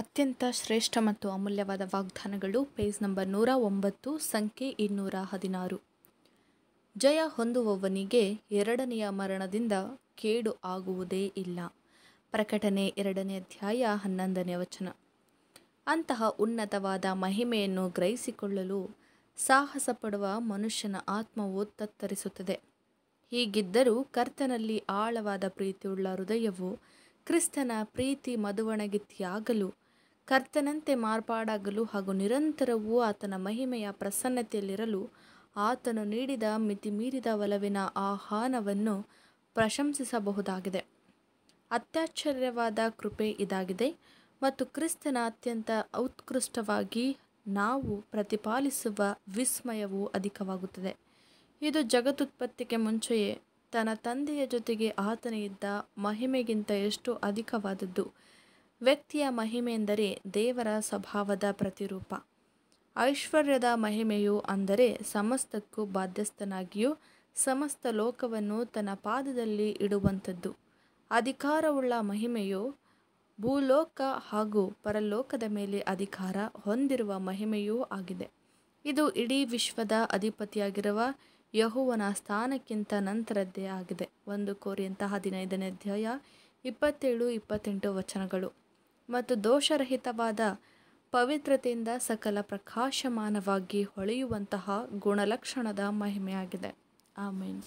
ಅತ್ಯಂತ ಶ್ರೇಷ್ಠ ಮತ್ತು ಅಮೂಲ್ಯವಾದ ವಾಗ್ದಾನಗಳು ಪೇಜ್ ನಂಬರ್ ನೂರ ಒಂಬತ್ತು ಸಂಖ್ಯೆ ಇನ್ನೂರ ಹದಿನಾರು ಜಯ ಹೊಂದುವವನಿಗೆ ಎರಡನೆಯ ಮರಣದಿಂದ ಕೇಡು ಆಗುವುದೇ ಇಲ್ಲ ಪ್ರಕಟಣೆ ಎರಡನೇ ಅಧ್ಯಾಯ ಹನ್ನೊಂದನೇ ವಚನ ಅಂತಹ ಉನ್ನತವಾದ ಮಹಿಮೆಯನ್ನು ಗ್ರಹಿಸಿಕೊಳ್ಳಲು ಸಾಹಸ ಪಡುವ ಮನುಷ್ಯನ ಆತ್ಮವು ತತ್ತರಿಸುತ್ತದೆ ಹೀಗಿದ್ದರೂ ಕರ್ತನಲ್ಲಿ ಆಳವಾದ ಪ್ರೀತಿಯುಳ್ಳ ಹೃದಯವು ಕ್ರಿಸ್ತನ ಪ್ರೀತಿ ಮದುವಣಗಿತ್ತಿಯಾಗಲು ಕರ್ತನಂತೆ ಮಾರ್ಪಾಡಾಗಲು ಹಾಗೂ ನಿರಂತರವೂ ಆತನ ಮಹಿಮೆಯ ಪ್ರಸನ್ನತೆಯಲ್ಲಿರಲು ಆತನು ನೀಡಿದ ಮಿತಿಮೀರಿದ ಒಲವಿನ ಆಹ್ವಾನವನ್ನು ಪ್ರಶಂಸಿಸಬಹುದಾಗಿದೆ ಅತ್ಯಾಶ್ಚರ್ಯವಾದ ಕೃಪೆ ಇದಾಗಿದೆ ಮತ್ತು ಕ್ರಿಸ್ತನ ಅತ್ಯಂತ ಉತ್ಕೃಷ್ಟವಾಗಿ ನಾವು ಪ್ರತಿಪಾಲಿಸುವ ವಿಸ್ಮಯವು ಅಧಿಕವಾಗುತ್ತದೆ ಇದು ಜಗತ್ತುತ್ಪತ್ತಿಗೆ ಮುಂಚೆಯೇ ತನ್ನ ತಂದೆಯ ಜೊತೆಗೆ ಇದ್ದ ಮಹಿಮೆಗಿಂತ ಎಷ್ಟು ಅಧಿಕವಾದದ್ದು ವ್ಯಕ್ತಿಯ ಮಹಿಮೆಂದರೆ ದೇವರ ಸ್ವಭಾವದ ಪ್ರತಿರೂಪ ಐಶ್ವರ್ಯದ ಮಹಿಮೆಯು ಅಂದರೆ ಸಮಸ್ತಕ್ಕೂ ಬಾಧ್ಯಸ್ಥನಾಗಿಯೂ ಸಮಸ್ತ ಲೋಕವನ್ನು ತನ್ನ ಪಾದದಲ್ಲಿ ಇಡುವಂಥದ್ದು ಅಧಿಕಾರವುಳ್ಳ ಮಹಿಮೆಯು ಭೂಲೋಕ ಹಾಗೂ ಪರಲೋಕದ ಮೇಲೆ ಅಧಿಕಾರ ಹೊಂದಿರುವ ಮಹಿಮೆಯೂ ಆಗಿದೆ ಇದು ಇಡೀ ವಿಶ್ವದ ಅಧಿಪತಿಯಾಗಿರುವ ಯಹುವನ ಸ್ಥಾನಕ್ಕಿಂತ ನಂತರದ್ದೇ ಆಗಿದೆ ಒಂದು ಕೋರಿಯಂತಹ ಹದಿನೈದನೇ ಅಧ್ಯಾಯ ಇಪ್ಪತ್ತೇಳು ಇಪ್ಪತ್ತೆಂಟು ವಚನಗಳು ಮತ್ತು ದೋಷರಹಿತವಾದ ಪವಿತ್ರತೆಯಿಂದ ಸಕಲ ಪ್ರಕಾಶಮಾನವಾಗಿ ಹೊಳೆಯುವಂತಹ ಗುಣಲಕ್ಷಣದ ಮಹಿಮೆಯಾಗಿದೆ ಆಮೇನ್